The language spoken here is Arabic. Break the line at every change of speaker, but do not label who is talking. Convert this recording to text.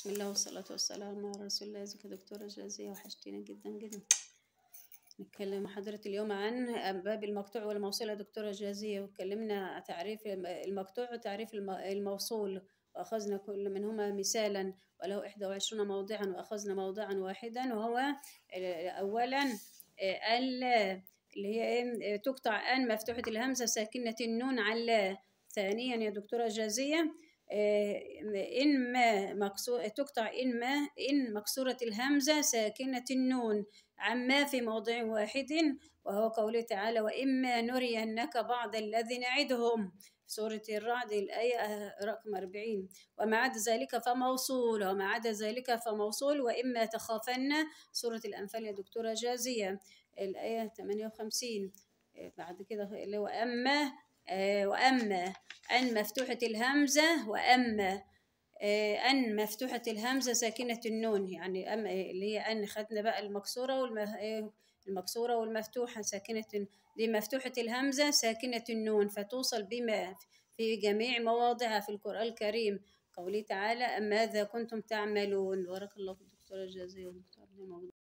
بسم الله والصلاة والسلام على رسول الله ازيك يا دكتورة جازية وحشتينا جدا جدا نتكلم حضرة اليوم عن باب المقطوع والموصول يا دكتورة جازية واتكلمنا تعريف المقطوع وتعريف الموصول وأخذنا كل منهما مثالا وله 21 موضعا وأخذنا موضعا واحدا وهو أولا ال اللي هي إيه، تقطع أن مفتوحة الهمزة ساكنة النون على ثانيا يا دكتورة جازية آه، إن ما مكسور تقطع إن ما إن مكسورة الهمزة ساكنة النون عما في موضع واحد وهو قوله تعالى وإما نرينك بعض الذي نعدهم سورة الرعد الآية آه، رقم 40 وما عدا ذلك فموصول وما عدا ذلك فموصول وإما تخافن سورة الأنفال يا دكتورة جازية الآية 58 بعد كده اللي هو أما آه، وأما أن مفتوحة الهمزة وأما آه، أن مفتوحة الهمزة ساكنة النون يعني أما آه، اللي هي أن خدنا بقى المكسورة والمكسورة والمفتوحة ساكنة دي مفتوحة الهمزة ساكنة النون فتوصل بما في جميع مواضعها في القرآن الكريم قوله تعالى ماذا كنتم تعملون بارك الله في الدكتورة الجازية والدكتور